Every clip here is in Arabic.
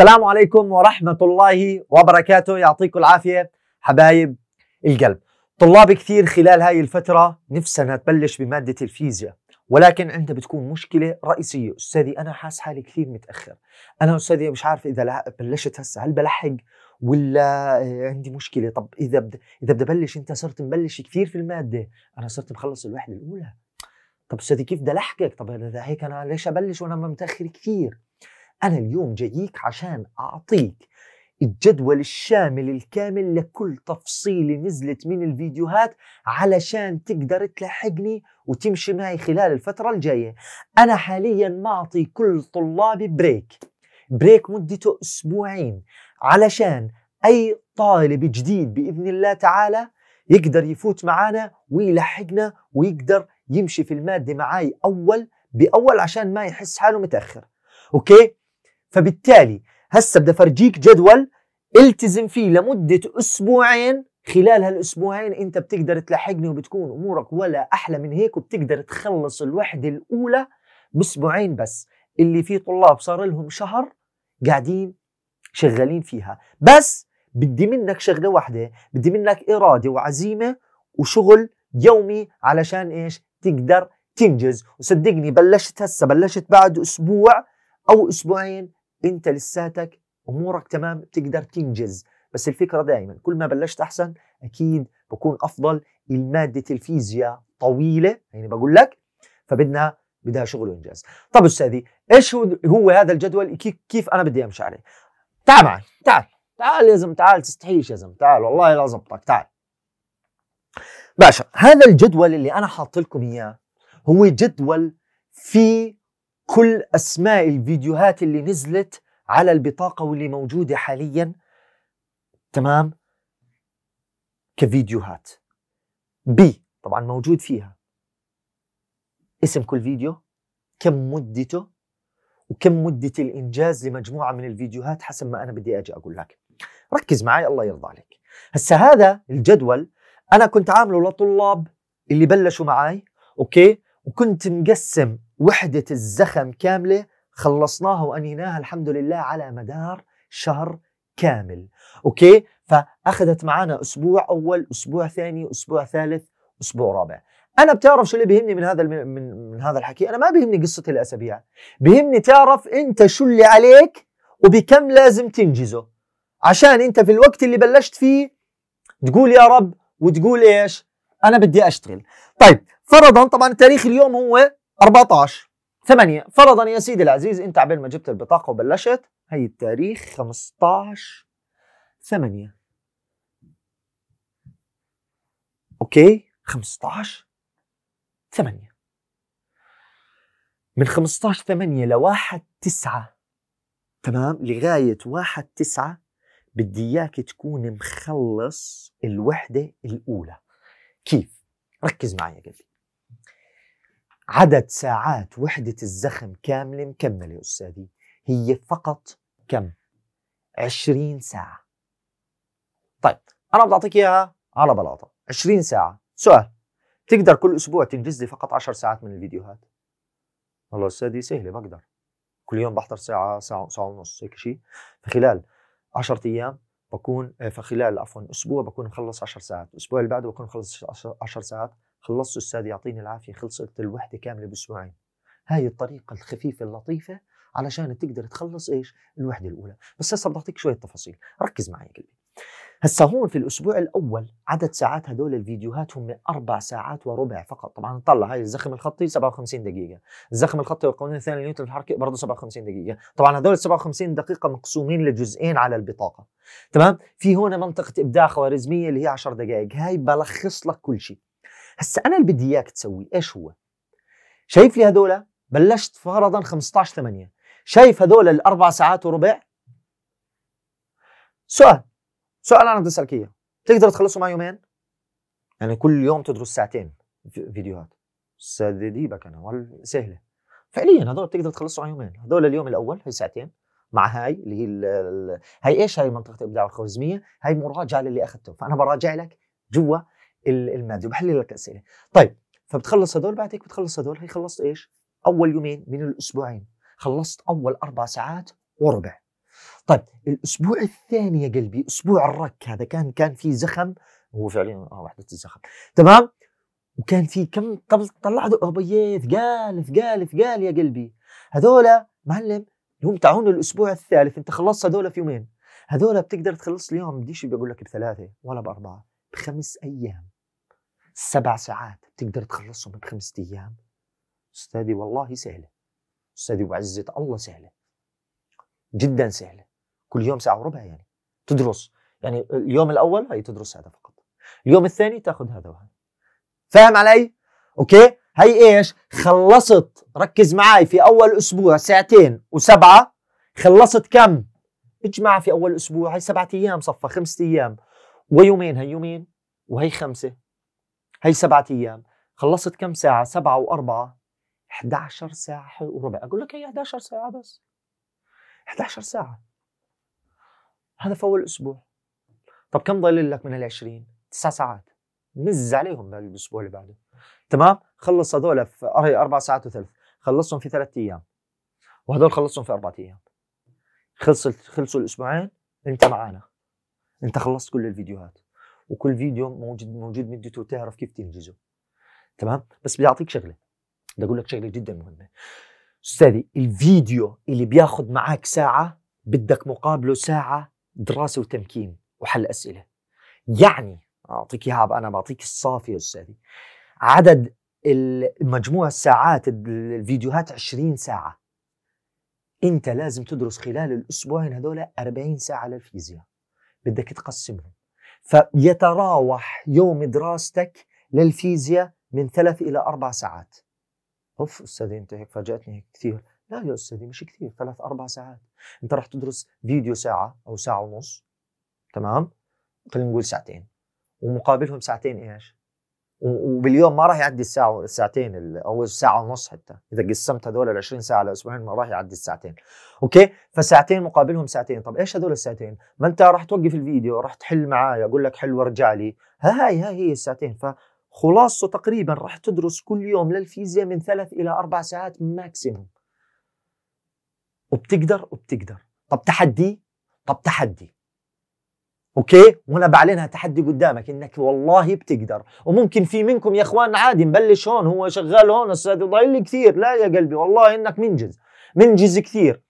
السلام عليكم ورحمة الله وبركاته يعطيكم العافية حبايب القلب طلاب كثير خلال هاي الفترة نفسنا تبلش بمادة الفيزياء ولكن عندها بتكون مشكلة رئيسية أستاذي أنا حاس حالي كثير متأخر أنا أستاذي مش عارف إذا بلشت هسه هل بلحق ولا آه، عندي مشكلة طب إذا بدي إذا بدي أبلش أنت صرت مبلش كثير في المادة أنا صرت مخلص الوحدة الأولى طب أستاذي كيف بدي ألحقك طب إذا هيك أنا ليش أبلش وأنا متأخر كثير أنا اليوم جاييك عشان أعطيك الجدول الشامل الكامل لكل تفصيلة نزلت من الفيديوهات علشان تقدر تلحقني وتمشي معي خلال الفترة الجاية أنا حاليا معطي كل طلابي بريك بريك مدته أسبوعين علشان أي طالب جديد بإذن الله تعالى يقدر يفوت معانا ويلحقنا ويقدر يمشي في المادة معاي أول بأول عشان ما يحس حاله متأخر أوكي فبالتالي هسه بدي افرجيك جدول التزم فيه لمده اسبوعين خلال هالاسبوعين انت بتقدر تلحقني وبتكون امورك ولا احلى من هيك وبتقدر تخلص الوحده الاولى باسبوعين بس اللي في طلاب صار لهم شهر قاعدين شغالين فيها بس بدي منك شغله واحده بدي منك اراده وعزيمه وشغل يومي علشان ايش تقدر تنجز وصدقني بلشت هسه بلشت بعد اسبوع او اسبوعين انت لساتك امورك تمام بتقدر تنجز بس الفكره دائما كل ما بلشت احسن اكيد بكون افضل الماده الفيزياء طويله يعني بقول لك فبدنا بدها شغل وانجاز طب استاذي ايش هو, هو هذا الجدول كيف انا بدي امشي عليه تعال معي تعال تعال يا زلمه تعال تستحيش يا زلمه تعال والله لا زبطك تعال باشا هذا الجدول اللي انا حاط لكم اياه هو جدول في كل اسماء الفيديوهات اللي نزلت على البطاقه واللي موجوده حاليا تمام كفيديوهات بي طبعا موجود فيها اسم كل فيديو كم مدته وكم مدة الإنجاز لمجموعة من الفيديوهات حسب ما أنا بدي أجي أقول لك ركز معي الله يرضى عليك هسا هذا الجدول أنا كنت عامله لطلاب اللي بلشوا معي أوكي وكنت مقسم وحدة الزخم كاملة خلصناها وأنهيناها الحمد لله على مدار شهر كامل أوكي فأخذت معنا أسبوع أول أسبوع ثاني أسبوع ثالث أسبوع رابع أنا بتعرف شو اللي بيهمني من هذا من, من هذا الحكي أنا ما بيهمني قصة الأسابيع بيهمني تعرف أنت شو اللي عليك وبكم لازم تنجزه عشان أنت في الوقت اللي بلشت فيه تقول يا رب وتقول إيش أنا بدي أشتغل طيب فرضا طبعا تاريخ اليوم هو 14 8 فرضا يا سيدي العزيز انت عبين ما جبت البطاقه وبلشت هي التاريخ 15 8 اوكي 15 8 من 15 8 ل 1 9 تمام لغايه 1 9 بدي اياك تكون مخلص الوحده الاولى كيف ركز معي يا قلبي عدد ساعات وحدة الزخم كاملة مكملة أستاذي هي فقط كم؟ 20 ساعة طيب أنا بدي أعطيك إياها على بلاطة 20 ساعة سؤال تقدر كل أسبوع تنجز لي فقط 10 ساعات من الفيديوهات؟ والله أستاذي سهلة بقدر كل يوم بحضر ساعة ساعة ساعة ونص هيك شيء في خلال 10 أيام بكون آه، فخلال عفوا أسبوع بكون مخلص 10 ساعات، الأسبوع اللي بعده بكون مخلص 10 ساعات، خلصت أستاذ يعطيني العافية خلصت الوحدة كاملة بأسبوعين هاي الطريقة الخفيفة اللطيفة علشان تقدر تخلص ايش الوحدة الأولى بس هسه بدي اعطيك شوية تفاصيل ركز معي يا قلبي هسه هون في الاسبوع الاول عدد ساعات هدول الفيديوهات هم اربع ساعات وربع فقط طبعا طلع هاي الزخم الخطي 57 دقيقه الزخم الخطي والقانون الثاني لنيوتن الحركي برضه 57 دقيقه طبعا هدول 57 دقيقه مقسومين لجزئين على البطاقه تمام في هون منطقه ابداع خوارزميه اللي هي 10 دقائق هاي بلخص لك كل شيء هسا انا اللي بدي اياك تسوي ايش هو شايف لي هذولا بلشت فرضا 15 8 شايف هذول الاربع ساعات وربع سؤال سؤال انا بدي اسالك اياه تقدر تخلصه مع يومين يعني كل يوم تدرس ساعتين فيديوهات استاذ انا سهله فعليا هذول بتقدر تخلصوا على يومين هذول اليوم الاول هي ساعتين مع هاي اللي هي الـ الـ هاي ايش هاي منطقه الابداع والخوارزميه هاي مراجعه للي اخذته فانا براجع لك جوا المادي وبحلل لك اسئله طيب فبتخلص هدول بعدك بتخلص هدول هي خلصت ايش اول يومين من الاسبوعين خلصت اول اربع ساعات وربع طيب الاسبوع الثاني يا قلبي اسبوع الرك هذا كان كان في زخم هو فعليا اه وحده الزخم تمام وكان في كم طب طلعت ابيي ثقال ثقال ثقال يا قلبي هذولا معلم هم تعون الاسبوع الثالث انت خلصت هذول في يومين هذول بتقدر تخلص اليوم بديش بقول لك بثلاثه ولا باربعه بخمس ايام سبع ساعات بتقدر تخلصهم بخمسة أيام أستاذي والله سهلة أستاذي وعزة الله سهلة جدا سهلة كل يوم ساعة وربع يعني تدرس يعني اليوم الأول هي تدرس هذا فقط اليوم الثاني تاخذ هذا وهذا فاهم علي؟ أوكي؟ هي إيش؟ خلصت ركز معي في أول أسبوع ساعتين وسبعة خلصت كم؟ اجمع في أول أسبوع هي سبعة أيام صفة خمسة أيام ويومين هي يومين وهي خمسة هي سبعة أيام خلصت كم ساعة سبعة وأربعة 11 ساعة وربع أقول لك هي 11 ساعة بس 11 ساعة هذا في أول أسبوع طب كم ضل لك من ال 20 تسع ساعات نز عليهم بالأسبوع اللي بعده تمام خلص هذول في أربع ساعات وثلث خلصهم في ثلاث أيام وهذول خلصهم في أربعة أيام خلصت خلصوا الأسبوعين أنت معانا أنت خلصت كل الفيديوهات وكل فيديو موجود موجود مدته تعرف كيف تنجزه تمام بس بدي اعطيك شغله بدي اقول لك شغله جدا مهمه استاذي الفيديو اللي بياخذ معك ساعه بدك مقابله ساعه دراسه وتمكين وحل اسئله يعني اعطيك اياها انا بعطيك الصافي يا استاذي عدد مجموع الساعات الفيديوهات 20 ساعه انت لازم تدرس خلال الاسبوعين هذول 40 ساعه للفيزياء بدك تقسمهم فيتراوح يوم دراستك للفيزياء من ثلاث إلى أربع ساعات أوف أستاذي أنت هيك فاجأتني هيك كثير لا يا أستاذي مش كثير ثلاث أربع ساعات أنت راح تدرس فيديو ساعة أو ساعة ونص تمام خلينا نقول ساعتين ومقابلهم ساعتين إيش وباليوم ما راح يعدي الساعه الساعتين او الساعه ونص حتى اذا قسمت هذول ال 20 ساعه على اسبوعين ما راح يعدي الساعتين اوكي فساعتين مقابلهم ساعتين طب ايش هذول الساعتين ما انت راح توقف الفيديو راح تحل معايا اقول لك حل وارجع لي هاي هاي هي الساعتين فخلاصه تقريبا راح تدرس كل يوم للفيزياء من ثلاث الى اربع ساعات ماكسيموم وبتقدر وبتقدر طب تحدي طب تحدي اوكي وانا بعلنها تحدي قدامك انك والله بتقدر وممكن في منكم يا اخوان عادي مبلش هون هو شغال هون استاذ ضايل كثير لا يا قلبي والله انك منجز منجز كثير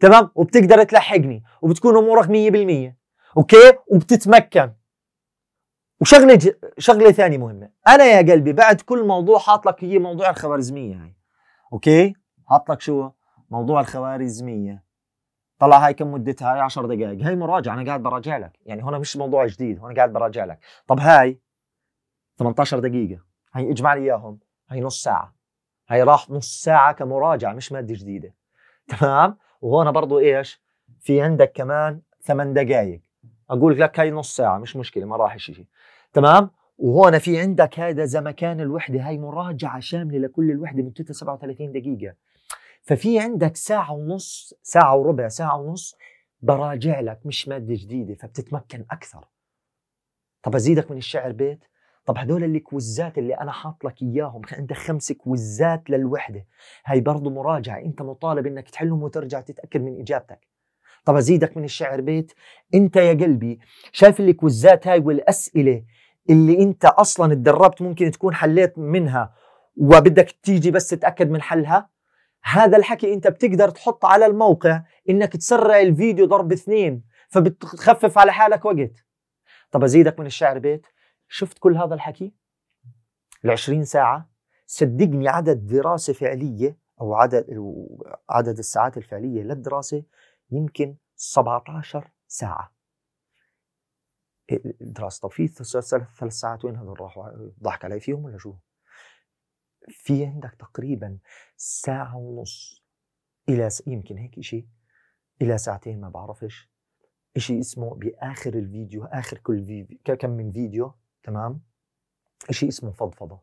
تمام وبتقدر تلحقني وبتكون امورك 100% اوكي وبتتمكن وشغله ج... شغله ثانيه مهمه انا يا قلبي بعد كل موضوع حاط لك هي موضوع الخوارزميه هاي اوكي حاط لك شو موضوع الخوارزميه طلع هاي كم مدتها هاي 10 دقائق هاي مراجعه انا قاعد براجع لك يعني هنا مش موضوع جديد هنا قاعد براجع لك طب هاي 18 دقيقه هاي اجمع لي اياهم هاي نص ساعه هاي راح نص ساعه كمراجعه مش ماده جديده تمام وهنا برضو ايش في عندك كمان ثمان دقائق اقول لك هاي نص ساعه مش مشكله ما راح شيء تمام وهون في عندك هذا زمكان الوحده هاي مراجعه شامله لكل الوحده مدتها 37 دقيقه ففي عندك ساعة ونص ساعة وربع ساعة ونص براجع لك مش مادة جديدة فبتتمكن أكثر طب أزيدك من الشعر بيت طب هدول اللي كوزات اللي انا حاط لك اياهم عندك خمس كوزات للوحده هاي برضه مراجعه انت مطالب انك تحلهم وترجع تتاكد من اجابتك طب ازيدك من الشعر بيت انت يا قلبي شايف الكوزات هاي والاسئله اللي انت اصلا تدربت ممكن تكون حليت منها وبدك تيجي بس تتاكد من حلها هذا الحكي انت بتقدر تحط على الموقع انك تسرع الفيديو ضرب اثنين فبتخفف على حالك وقت طب ازيدك من الشعر بيت شفت كل هذا الحكي ال20 ساعه صدقني عدد دراسه فعليه او عدد عدد الساعات الفعليه للدراسه يمكن 17 ساعه إيه، دراسه طب في ثلاث ساعات وين هذول راحوا ضحك علي فيهم ولا شو؟ في عندك تقريبا ساعة ونص إلى يمكن هيك شيء إلى ساعتين ما بعرفش شيء اسمه بآخر الفيديو آخر كل فيديو كم من فيديو تمام شيء اسمه فضفضة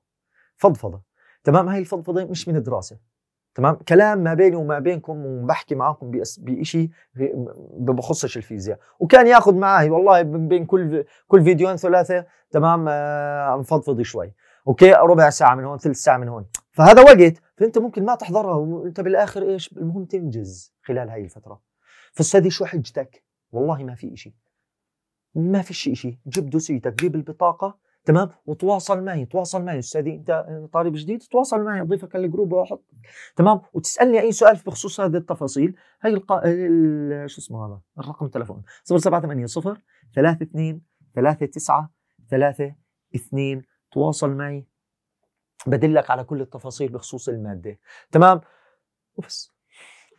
فضفضة تمام هاي الفضفضة مش من دراسة تمام كلام ما بيني وما بينكم وبحكي معاكم بشيء بخصش الفيزياء وكان ياخذ معي والله بين كل كل فيديوين ثلاثه تمام آه، فضفضي شوي اوكي ربع ساعه من هون ثلث ساعه من هون فهذا وقت فانت ممكن ما تحضرها وانت بالاخر ايش المهم تنجز خلال هاي الفتره فاستاذي شو حجتك والله ما في شيء ما في شيء شيء جيب دوسيتك جيب البطاقه تمام وتواصل معي تواصل معي استاذي انت طالب جديد تواصل معي اضيفك الجروب واحط تمام وتسالني اي سؤال بخصوص هذه التفاصيل هي القا... ال... شو اسمه هذا الرقم التليفون 0780 0 32 39 3 2 تواصل معي بدلك على كل التفاصيل بخصوص الماده تمام وبس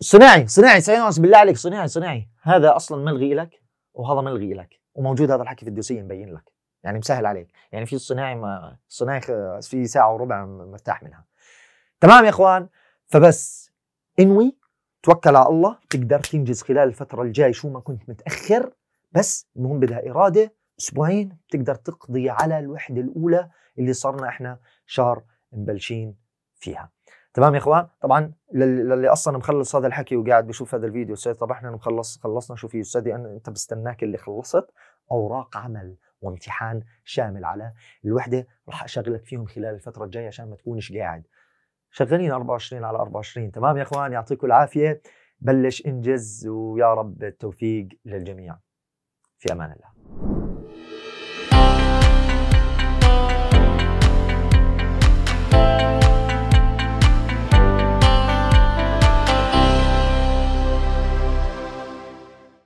صناعي صناعي ساينس بالله عليك صناعي صناعي هذا اصلا ملغي لك وهذا ملغي لك وموجود هذا الحكي في الدوسيه مبين لك يعني مسهل عليك يعني في الصناعي ما الصناعي في ساعه وربع مرتاح منها تمام يا اخوان فبس انوي توكل على الله تقدر تنجز خلال الفتره الجاي شو ما كنت متاخر بس المهم بدها اراده اسبوعين بتقدر تقضي على الوحده الاولى اللي صرنا احنا شهر مبلشين فيها تمام يا اخوان طبعا للي اصلا مخلص هذا الحكي وقاعد بشوف هذا الفيديو استاذ طب احنا مخلص خلصنا شو في استاذي أنا انت بستناك اللي خلصت اوراق عمل وامتحان شامل على الوحده راح اشغلك فيهم خلال الفتره الجايه عشان ما تكونش قاعد شغالين 24 على 24 تمام يا اخوان يعطيكم العافيه بلش انجز ويا رب التوفيق للجميع في امان الله